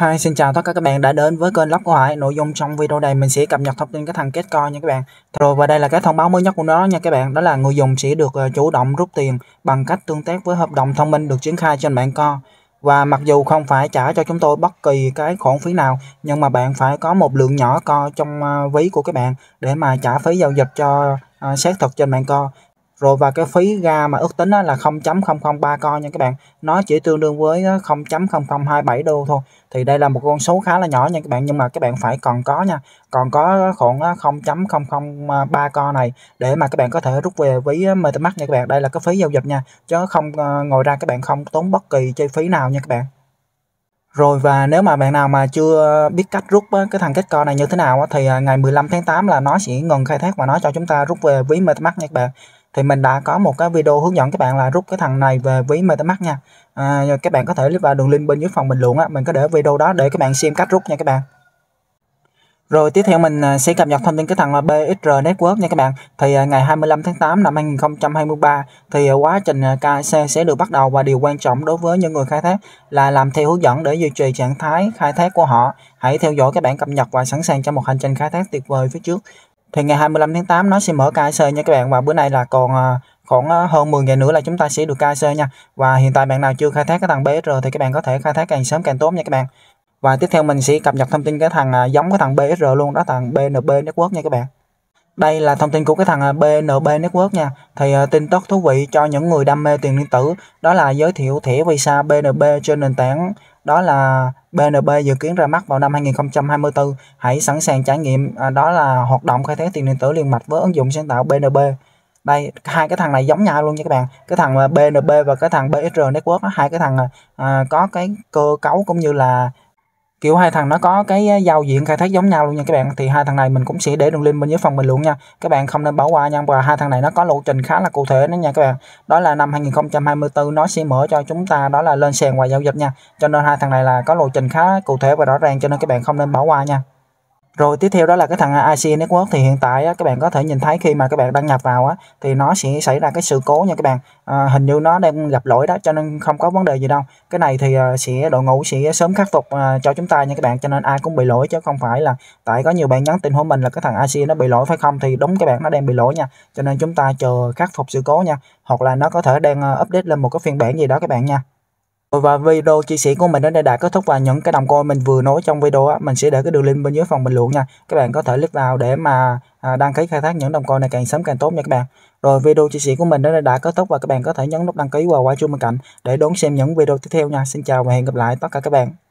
Hi, xin chào tất cả các bạn đã đến với kênh Lóc của Hải. Nội dung trong video này mình sẽ cập nhật thông tin cái thằng kết coi nha các bạn. Rồi và đây là cái thông báo mới nhất của nó nha các bạn, đó là người dùng sẽ được ờ, chủ động rút tiền bằng cách tương tác với hợp đồng thông minh được triển khai trên mạng co. Và mặc dù không phải trả cho chúng tôi bất kỳ cái khoản phí nào, nhưng mà bạn phải có một lượng nhỏ co trong ờ, ví của các bạn để mà trả phí giao dịch cho ờ, xác thực trên mạng co rồi và cái phí ga mà ước tính là 0.003 coin nha các bạn nó chỉ tương đương với 0.0027 đô thôi thì đây là một con số khá là nhỏ nha các bạn nhưng mà các bạn phải còn có nha còn có khoảng 0.003 coin này để mà các bạn có thể rút về ví MetaMask nha các bạn đây là cái phí giao dịch nha chứ không ờ, ngồi ra các bạn không tốn bất kỳ chi phí nào nha các bạn rồi và nếu mà bạn nào mà chưa biết cách rút cái thằng kết co này như thế nào thì à, ngày 15 tháng 8 là nó sẽ ngừng khai thác và nó cho chúng ta rút về ví MetaMask nha các bạn thì mình đã có một cái video hướng dẫn các bạn là rút cái thằng này về ví MetaMask nha à, các bạn có thể vào đường link bên dưới phần bình luận á mình có để video đó để các bạn xem cách rút nha các bạn rồi tiếp theo mình à, sẽ cập nhật thông tin cái thằng BXR Network nha các bạn. Thì à, ngày 25 tháng 8 năm 2023 thì à, quá trình KC sẽ được bắt đầu và điều quan trọng đối với những người khai thác là làm theo hướng dẫn để duy trì trạng thái khai thác của họ. Hãy theo dõi các bạn cập nhật và sẵn sàng cho một hành trình khai thác tuyệt vời phía trước thì ngày 25 tháng 8 nó sẽ mở KIC nha các bạn và bữa nay là còn ờ, khoảng ờ, hơn 10 ngày nữa là chúng ta sẽ được KIC nha và hiện tại bạn nào chưa khai thác cái thằng BSR thì các bạn có thể khai thác càng sớm càng tốt nha các bạn và tiếp theo mình sẽ cập nhật thông tin cái thằng ờ, giống cái thằng BSR luôn đó thằng BNB Network nha các bạn đây là thông tin của cái thằng BNB Network nha Thì tin tốt thú vị cho những người đam mê tiền điện tử Đó là giới thiệu thẻ Visa BNB trên nền tảng Đó là BNB dự kiến ra mắt vào năm 2024. Hãy sẵn sàng trải nghiệm à, đó là hoạt động khai thác tiền điện tử liền mạch với ứng dụng sáng tạo BNB. Đây, hai cái thằng này giống nhau luôn nha các bạn. Cái thằng BNB à, và cái thằng BSR Network, hai cái thằng à, à, có cái cơ cấu cũng như là kiểu hai thằng nó có cái ờ, giao diện khai thác giống nhau luôn nha các bạn thì hai thằng này mình cũng sẽ để đường link bên dưới phần bình luận nha các bạn không nên bỏ qua nha và hai thằng này nó có lộ trình khá là cụ thể đó nha các bạn đó là năm 2024 nó sẽ mở cho chúng ta đó là lên sàn và giao dịch nha cho nên hai thằng này là có lộ trình khá cụ thể và rõ ràng cho nên các bạn không nên bỏ qua nha rồi tiếp theo đó là cái thằng IC Network thì hiện tại á, các bạn có thể nhìn thấy khi mà các bạn đăng nhập vào á, thì nó sẽ xảy ra cái sự cố nha các bạn à, hình như nó đang gặp lỗi đó cho nên không có vấn đề gì đâu cái này thì à, sẽ đội ngũ sẽ sớm khắc phục à, cho chúng ta nha các bạn cho nên ai cũng bị lỗi chứ không phải là tại có nhiều bạn nhắn tin hỏi mình là cái thằng IC nó bị lỗi phải không thì đúng các bạn nó đang bị lỗi nha cho nên chúng ta chờ khắc phục sự cố nha hoặc là nó có thể đang à, update lên một cái phiên bản gì đó các bạn nha và video chia sẻ của mình đến đây đã kết thúc và những cái đồng coin mình vừa nói trong video á, mình sẽ để cái đường link bên dưới phần bình luận nha các bạn có thể click vào để mà à, đăng ký khai thác những đồng coin này càng sớm càng tốt nha các bạn rồi video chia sẻ của mình đến đây đã kết thúc và các bạn có thể nhấn nút đăng ký và quay chuông bên cạnh để đón xem những video tiếp theo nha xin chào và hẹn gặp lại tất cả các bạn